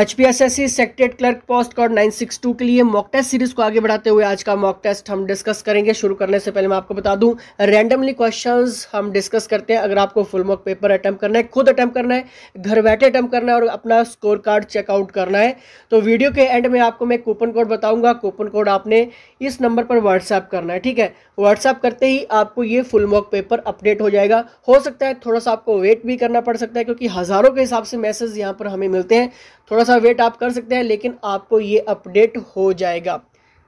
H P S S C secretariat clerk post nine six two के लिए mock test series को आगे बढ़ाते हुए आज का मॉक टेस्ट हम डिस्कस करेंगे शुरू करने से पहले मैं आपको बता दूं रैंडमली क्वेश्चंस हम डिस्कस करते हैं अगर आपको फुल मॉक पेपर अटैम्प करना है खुद अटैम्प करना है घर बैठे अटैम्प करना है और अपना स्कोर कार्ड चेकआउट करना है तो वीडियो के एंड में आपको मैं कूपन कोड बताऊँगा कूपन कोड आपने इस नंबर पर व्हाट्सएप करना है ठीक है व्हाट्सएप करते ही आपको ये फुल मॉक पेपर अपडेट हो जाएगा हो सकता है थोड़ा सा आपको वेट भी करना पड़ सकता है क्योंकि हज़ारों के हिसाब से मैसेज यहाँ पर हमें मिलते हैं थोड़ा सा वेट आप कर सकते हैं लेकिन आपको ये अपडेट हो जाएगा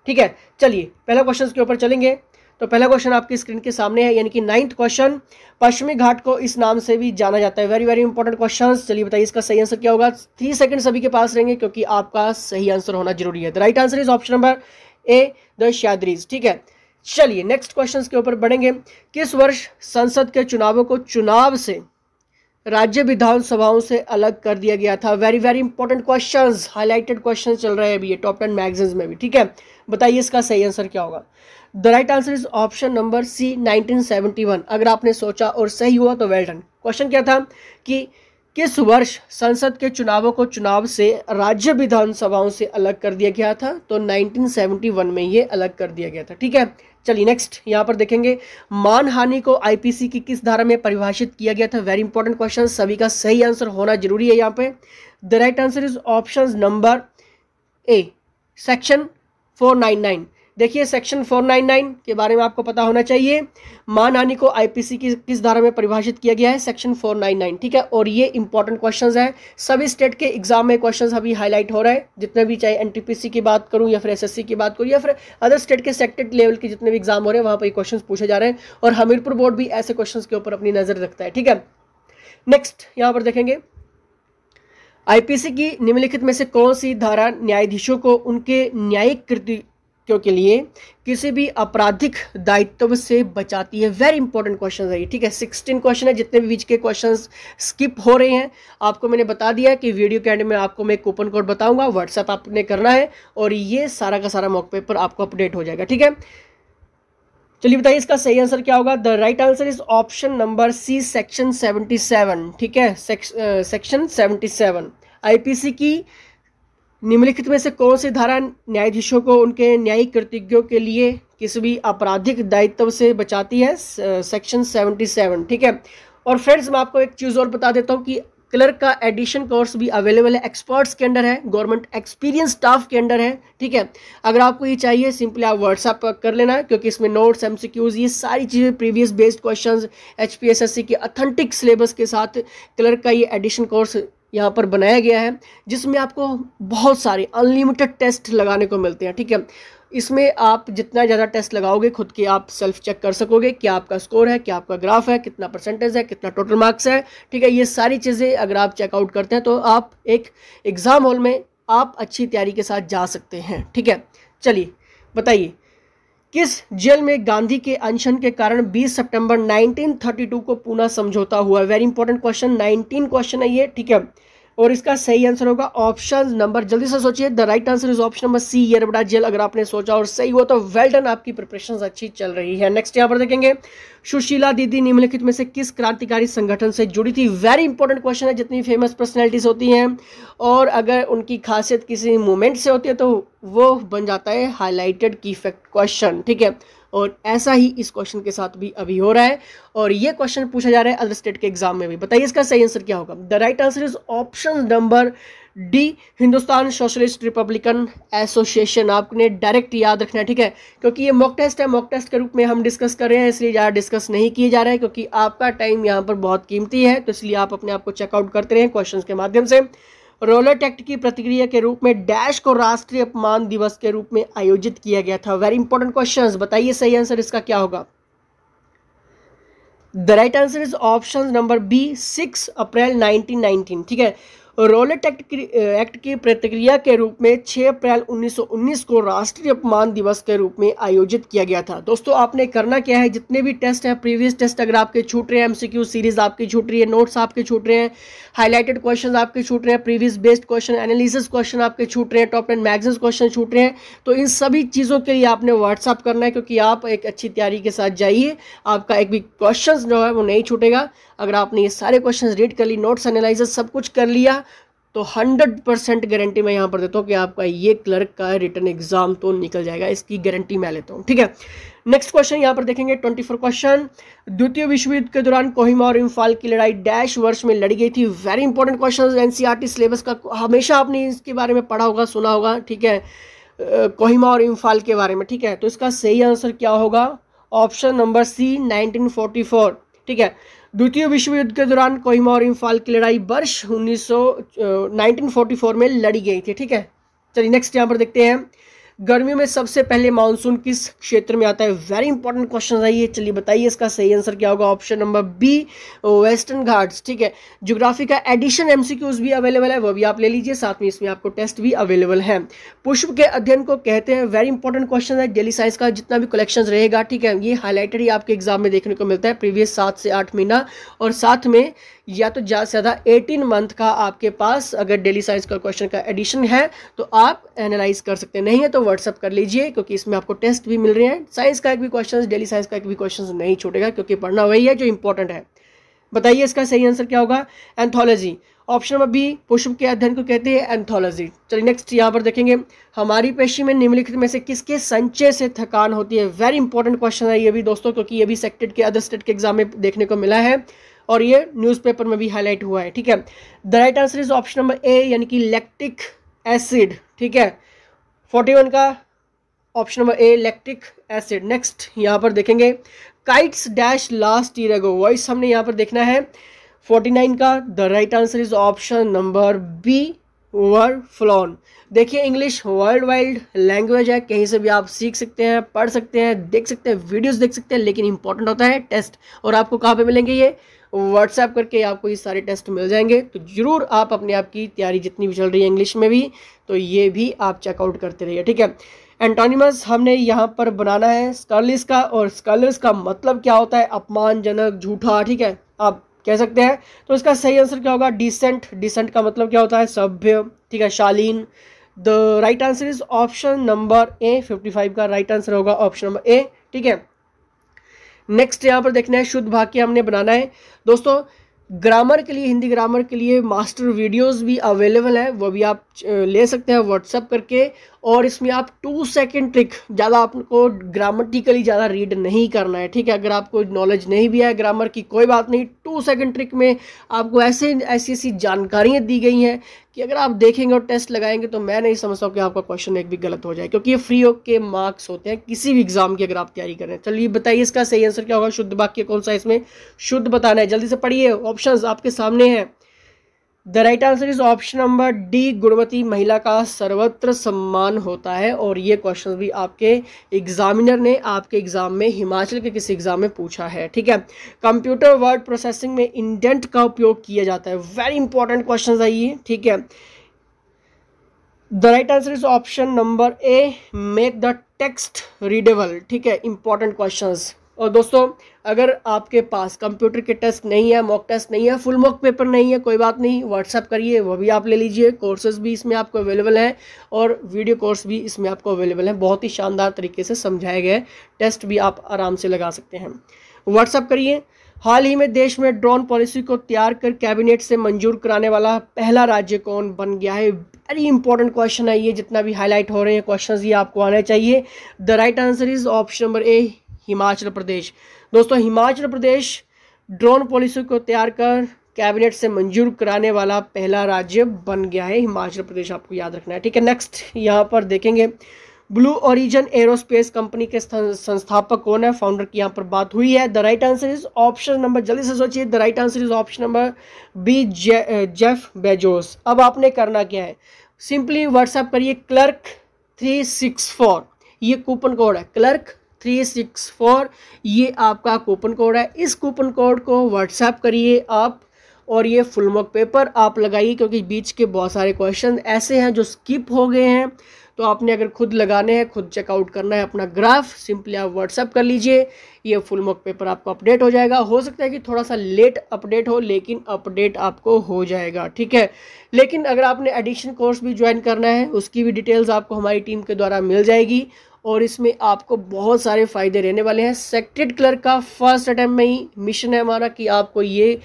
ठीक है चलिए पहला क्वेश्चन के ऊपर चलेंगे तो पहला क्वेश्चन आपकी स्क्रीन के सामने है यानी कि नाइन्थ क्वेश्चन पश्चिमी घाट को इस नाम से भी जाना जाता है वेरी वेरी इंपॉर्टेंट क्वेश्चन चलिए बताइए इसका सही आंसर क्या होगा थ्री सेकंड सभी के पास रहेंगे क्योंकि आपका सही आंसर होना जरूरी है the right answer is option number A the शादरीज ठीक है चलिए नेक्स्ट क्वेश्चन के ऊपर बढ़ेंगे किस वर्ष संसद के चुनावों को चुनाव से राज्य विधानसभाओं से अलग कर दिया गया था very very important question highlighted question चल रहे हैं अभी ये टॉप टेन मैगजीन में भी ठीक है बताइए इसका सही आंसर क्या होगा the right answer is option number C 1971 अगर आपने सोचा और सही हुआ तो वेल डन क्वेश्चन क्या था कि किस वर्ष संसद के चुनावों को चुनाव से राज्य विधानसभाओं से अलग कर दिया गया था तो 1971 में ये अलग कर दिया गया था ठीक है चलिए नेक्स्ट यहाँ पर देखेंगे मानहानि को आईपीसी की किस धारा में परिभाषित किया गया था वेरी इंपॉर्टेंट क्वेश्चन सभी का सही आंसर होना जरूरी है यहाँ पे the right answer is option number A section four देखिए सेक्शन 499 के बारे में आपको पता होना चाहिए मान हानि को आईपीसी की किस धारा में परिभाषित किया गया है सेक्शन 499 ठीक है और ये इंपॉर्टेंट क्वेश्चन है सभी स्टेट के एग्जाम में क्वेश्चन अभी हाईलाइट हो रहे हैं जितने भी चाहे एनटीपीसी की बात करूँ या फिर एसएससी की बात करूँ या फिर अदर स्टेट के सेक्टेड लेवल के जितने भी एग्जाम हो रहे हैं वहाँ पर क्वेश्चन पूछे जा रहे हैं और हमीरपुर बोर्ड भी ऐसे क्वेश्चन के ऊपर अपनी नज़र रखता है ठीक है नेक्स्ट यहाँ पर देखेंगे आईपीसी की निम्नलिखित में से कौन सी धारा न्यायाधीशों को उनके न्यायिक कृति व्यक्तियों के लिए किसी भी आपराधिक दायित्व से बचाती है वेरी इंपॉर्टेंट क्वेश्चन है ये ठीक है सिक्सटीन क्वेश्चन है जितने भी बीच के क्वेश्चन स्किप हो रहे हैं आपको मैंने बता दिया कि वीडियो के एंड में आपको मैं कूपन कोड बताऊंगा व्हाट्सएप आपने करना है और ये सारा का सारा मॉक पेपर आपको अपडेट हो जाएगा ठीक है चलिए बताइए इसका सही आंसर क्या होगा the right answer is option number C section seventy seven ठीक है सेक्शन सेवेंटी सेवन आईपीसी की निम्नलिखित में से कौन सी धारा न्यायाधीशों को उनके न्यायिक कृतज्ञों के लिए किसी भी आपराधिक दायित्व से बचाती है सेक्शन सेवेंटी सेवन ठीक है और फ्रेंड्स मैं आपको एक चीज़ और बता देता हूँ कि क्लर्क का एडिशन कोर्स भी अवेलेबल है एक्सपर्ट्स के अंडर है गवर्नमेंट एक्सपीरियंस स्टाफ के अंडर है ठीक है अगर आपको ये चाहिए सिंपली आप व्हाट्सएप कर लेना क्योंकि इसमें नोट्स एम ये सारी चीज़ें प्रीवियस बेस्ड क्वेश्चन एच के अथेंटिक सिलेबस के साथ क्लर्क का ये एडिशन कोर्स यहाँ पर बनाया गया है जिसमें आपको बहुत सारे अनलिमिटेड टेस्ट लगाने को मिलते हैं ठीक है इसमें आप जितना ज़्यादा टेस्ट लगाओगे खुद के आप सेल्फ चेक कर सकोगे क्या आपका स्कोर है क्या आपका ग्राफ है कितना परसेंटेज है कितना टोटल मार्क्स है ठीक है ये सारी चीज़ें अगर आप चेकआउट करते हैं तो आप एक एग्ज़ाम हॉल में आप अच्छी तैयारी के साथ जा सकते हैं ठीक है चलिए बताइए किस जेल में गांधी के अनशन के कारण 20 सितंबर 1932 को पुनः समझौता हुआ वेरी इंपॉर्टेंट क्वेश्चन 19 क्वेश्चन है ये ठीक है और इसका सही आंसर होगा ऑप्शन नंबर जल्दी से सोचिए the right answer is option number C बड़ा जेल अगर आपने सोचा और सही हुआ तो वेल डन आपकी प्रिपरेशन अच्छी चल रही है नेक्स्ट यहाँ पर देखेंगे सुशीला दीदी निम्नलिखित में से किस क्रांतिकारी संगठन से जुड़ी थी वेरी इंपॉर्टेंट क्वेश्चन है जितनी फेमस पर्सनैलिटीज होती हैं और अगर उनकी खासियत किसी मूवमेंट से होती है तो वो बन जाता है हाईलाइटेड की फैक्ट क्वेश्चन ठीक है और ऐसा ही इस क्वेश्चन के साथ भी अभी हो रहा है और ये क्वेश्चन पूछा जा रहा है अदर स्टेट के एग्जाम में भी बताइए इसका सही आंसर क्या होगा the right answer is option number D Hindustan Socialist Republican Association आपने डायरेक्ट याद रखना है ठीक है क्योंकि ये मॉक टेस्ट है मॉक टेस्ट के रूप में हम डिस्कस कर रहे हैं इसलिए ज़्यादा डिस्कस नहीं किए जा रहे हैं क्योंकि आपका टाइम यहाँ पर बहुत कीमती है तो इसलिए आप अपने आप को चेकआउट करते रहें क्वेश्चन के माध्यम से रोलर टेक्ट की प्रतिक्रिया के रूप में डैश को राष्ट्रीय अपमान दिवस के रूप में आयोजित किया गया था वेरी इंपॉर्टेंट क्वेश्चन बताइए सही आंसर इसका क्या होगा the right answer is option number B six April 1919 ठीक है रोलेट एक्ट एक्ट की प्रतिक्रिया के रूप में 6 अप्रैल 1919 को राष्ट्रीय अपमान दिवस के रूप में आयोजित किया गया था दोस्तों आपने करना क्या है जितने भी टेस्ट हैं प्रीवियस टेस्ट अगर आपके छूट रहे हैं एमसीक्यू सीरीज आपकी छूट रही है नोट्स आपके छूट रहे हैं हाईलाइटेड क्वेश्चन आपके छूट रहे हैं previous based question analysis question आपके छूट रहे हैं टॉप टेन मैगजीन क्वेश्चन छूट रहे हैं तो इन सभी चीज़ों के लिए आपने व्हाट्सअप करना है क्योंकि आप एक अच्छी तैयारी के साथ जाइए आपका एक भी क्वेश्चन जो है वो नहीं छूटेगा अगर आपने ये सारे क्वेश्चन रीड कर ली नोट्स एनालिसिस सब कुछ कर लिया तो हंड्रेड परसेंट गारंटी मैं यहाँ पर देता हूँ कि आपका ये क्लर्क का रिटर्न एग्जाम तो निकल जाएगा इसकी गारंटी मैं लेता हूँ ठीक है नेक्स्ट क्वेश्चन यहाँ पर देखेंगे ट्वेंटी फोर क्वेश्चन द्वितीय विश्व युद्ध के दौरान कोहिमा और इम्फाल की लड़ाई डैश वर्ष में लड़ी गई थी वेरी इंपॉर्टेंट क्वेश्चन एन सिलेबस का हमेशा आपने इसके बारे में पढ़ा होगा सुना होगा ठीक है कोहिमा और इम्फाल के बारे में ठीक है तो इसका सही आंसर क्या होगा option number C nineteen forty four ठीक है द्वितीय विश्व युद्ध के दौरान कोहिमा और इम्फाल की लड़ाई वर्ष उन्नीस सौ में लड़ी गई थी ठीक है चलिए नेक्स्ट यहाँ पर देखते हैं गर्मियों में सबसे पहले मानसून किस क्षेत्र में आता है वेरी इंपॉर्टेंट क्वेश्चन है ये चलिए बताइए इसका सही आंसर क्या होगा option number B Western Ghats ठीक है ज्योग्राफी का एडिशन एमसीक्यूज भी अवेलेबल है वो भी आप ले लीजिए साथ में इसमें आपको टेस्ट भी अवेलेबल है पुष्प के अध्ययन को कहते हैं वेरी इंपॉर्टेंट क्वेश्चन है डेली साइंस का जितना भी कलेक्शन रहेगा ठीक है ये हाईलाइटेड ही आपके एग्जाम में देखने को मिलता है प्रीवियस सात से आठ महीना और साथ में या तो ज़्यादा से ज़्यादा एटीन मंथ का आपके पास अगर डेली साइंस का क्वेश्चन का एडिशन है तो आप एनालाइज कर सकते हैं नहीं है तो व्हाट्सअप कर लीजिए क्योंकि इसमें आपको टेस्ट भी मिल रहे हैं साइंस का एक भी क्वेश्चन डेली साइंस का एक भी क्वेश्चन नहीं छूटेगा क्योंकि पढ़ना वही है जो इंपॉर्टेंट है बताइए इसका सही आंसर क्या होगा एंथोलॉजी ऑप्शन नंबर बी पुष्प के अध्ययन को कहते हैं एंथोलॉजी चलिए नेक्स्ट यहाँ पर देखेंगे हमारी पेशी में निम्नलिखित में से किसके संचय से थकान होती है वेरी इंपॉर्टेंट क्वेश्चन है ये भी दोस्तों क्योंकि ये भी सेक्टेड के अदर स्टेट के एग्जाम में देखने को मिला है और ये न्यूज़पेपर में भी हाईलाइट हुआ है ठीक है the right answer is option number A यानी कि लैक्टिक एसिड ठीक है फोर्टी वन का option number A lactic acid next यहाँ पर देखेंगे kites dash last year ago voice हमने यहाँ पर देखना है फोर्टी नाइन का the right answer is option number B वर फ्लॉन देखिए इंग्लिश वर्ल्ड वाइड लैंग्वेज है कहीं से भी आप सीख सकते हैं पढ़ सकते हैं देख सकते हैं वीडियोस देख सकते हैं लेकिन इंपॉर्टेंट होता है टेस्ट और आपको कहाँ पे मिलेंगे ये व्हाट्सएप करके आपको ये सारे टेस्ट मिल जाएंगे तो ज़रूर आप अपने आप की तैयारी जितनी भी चल रही है इंग्लिश में भी तो ये भी आप चेकआउट करते रहिए ठीक है एंटोनिमस हमने यहाँ पर बनाना है स्कर्लिस का और स्कर्लिस का मतलब क्या होता है अपमानजनक झूठा ठीक है आप कह सकते हैं तो इसका सही आंसर क्या होगा डिसेंट डिसेंट का मतलब क्या होता है सभ्य ठीक है शालीन the right answer is option number A fifty five का राइट right आंसर होगा ऑप्शन नंबर ए ठीक है नेक्स्ट यहाँ पर देखना है शुद्ध भाग्य हमने बनाना है दोस्तों ग्रामर के लिए हिंदी ग्रामर के लिए मास्टर वीडियोस भी अवेलेबल है वो भी आप ले सकते हैं व्हाट्सअप करके और इसमें आप टू सेकेंड ट्रिक ज़्यादा आपको ग्रामेटिकली ज़्यादा रीड नहीं करना है ठीक है अगर आपको नॉलेज नहीं भी है ग्रामर की कोई बात नहीं टू सेकेंड ट्रिक में आपको ऐसे ऐसी ऐसी जानकारियाँ दी गई हैं कि अगर आप देखेंगे और टेस्ट लगाएंगे तो मैं नहीं समझता हूँ कि आपका क्वेश्चन एक भी गलत हो जाए क्योंकि ये फ्री के मार्क्स होते हैं किसी भी एग्ज़ाम की अगर आप तैयारी करें चलिए बताइए इसका सही आंसर क्या होगा शुद्ध वाक्य कौन सा इसमें शुद्ध बताना है जल्दी से पढ़िए ऑप्शन आपके सामने हैं the right answer is option number D गुणवती महिला का सर्वत्र सम्मान होता है और ये क्वेश्चन भी आपके एग्जामिनर ने आपके एग्जाम में हिमाचल के किसी एग्जाम में पूछा है ठीक है कंप्यूटर वर्ड प्रोसेसिंग में इंडेंट का उपयोग किया जाता है वेरी इंपॉर्टेंट क्वेश्चन है ये ठीक है the right answer is option number A make the text readable ठीक है इंपॉर्टेंट क्वेश्चन और दोस्तों अगर आपके पास कंप्यूटर के टेस्ट नहीं है मॉक टेस्ट नहीं है फुल मॉक पेपर नहीं है कोई बात नहीं व्हाट्सअप करिए वो भी आप ले लीजिए कोर्सेज भी इसमें आपको अवेलेबल हैं और वीडियो कोर्स भी इसमें आपको अवेलेबल हैं बहुत ही शानदार तरीके से समझाए गए टेस्ट भी आप आराम से लगा सकते हैं व्हाट्सअप करिए हाल ही में देश में ड्रोन पॉलिसी को तैयार कर कैबिनेट से मंजूर कराने वाला पहला राज्य कौन बन गया है वेरी इंपॉर्टेंट क्वेश्चन है ये जितना भी हाईलाइट हो रहे हैं क्वेश्चंस ये आपको आने चाहिए the right answer is option number A Himachal Pradesh दोस्तों हिमाचल प्रदेश ड्रोन पॉलिसी को तैयार कर कैबिनेट से मंजूर कराने वाला पहला राज्य बन गया है हिमाचल प्रदेश आपको याद रखना है ठीक है नेक्स्ट यहाँ पर देखेंगे ब्लू ओरिजन एरोस्पेस कंपनी के संस्थापक कौन है फाउंडर की यहाँ पर बात हुई है the right answer is option number जल्दी से सोचिए the right answer is option number B J, Jeff Bezos अब आपने करना क्या है सिंपली व्हाट्सएप करिए क्लर्क थ्री सिक्स फोर ये कूपन कोड है क्लर्क थ्री सिक्स फोर ये आपका कूपन कोड है इस कूपन कोड को व्हाट्सएप करिए आप और ये फुल मॉक पेपर आप लगाइए क्योंकि बीच के बहुत सारे क्वेश्चन ऐसे हैं जो स्किप हो गए हैं तो आपने अगर खुद लगाने हैं खुद चेकआउट करना है अपना ग्राफ सिंपली आप व्हाट्सअप कर लीजिए ये फुल मॉक पेपर आपको अपडेट हो जाएगा हो सकता है कि थोड़ा सा लेट अपडेट हो लेकिन अपडेट आपको हो जाएगा ठीक है लेकिन अगर आपने एडिशन कोर्स भी ज्वाइन करना है उसकी भी डिटेल्स आपको हमारी टीम के द्वारा मिल जाएगी और इसमें आपको बहुत सारे फ़ायदे रहने वाले हैं सेक्टेड क्लर्क का फर्स्ट अटैम्प में ही मिशन है हमारा कि आपको ये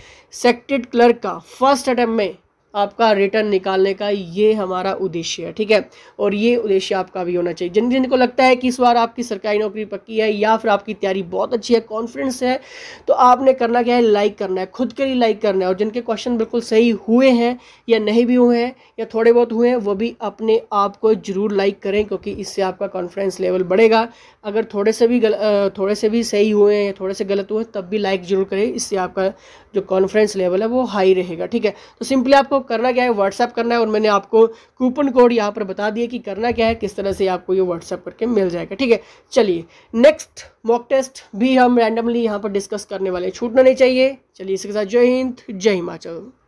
सेक्टेड क्लर्क का फर्स्ट अटैम्प में आपका रिटर्न निकालने का ये हमारा उद्देश्य है ठीक है और ये उद्देश्य आपका भी होना चाहिए जिन जिनको लगता है कि इस बार आपकी सरकारी नौकरी पक्की है या फिर आपकी तैयारी बहुत अच्छी है कॉन्फिडेंस है तो आपने करना क्या है लाइक करना है खुद के लिए लाइक करना है और जिनके क्वेश्चन बिल्कुल सही हुए हैं या नहीं भी हुए हैं या थोड़े बहुत हुए हैं वो भी अपने आप को ज़रूर लाइक करें क्योंकि इससे आपका कॉन्फिडेंस लेवल बढ़ेगा अगर थोड़े से भी गल, थोड़े से भी सही हुए हैं या थोड़े से गलत हुए तब भी लाइक ज़रूर करें इससे आपका जो कॉन्फ्रेंस लेवल है वो हाई रहेगा ठीक है तो सिंपली आपको करना क्या है व्हाट्सअप करना है और मैंने आपको कूपन कोड यहाँ पर बता दिया कि करना क्या है किस तरह से आपको ये व्हाट्सअप करके मिल जाएगा ठीक है चलिए नेक्स्ट मॉक टेस्ट भी हम रैंडमली यहाँ पर डिस्कस करने वाले छूटना नहीं चाहिए चलिए इसके साथ जय हिंद जय हिमाचल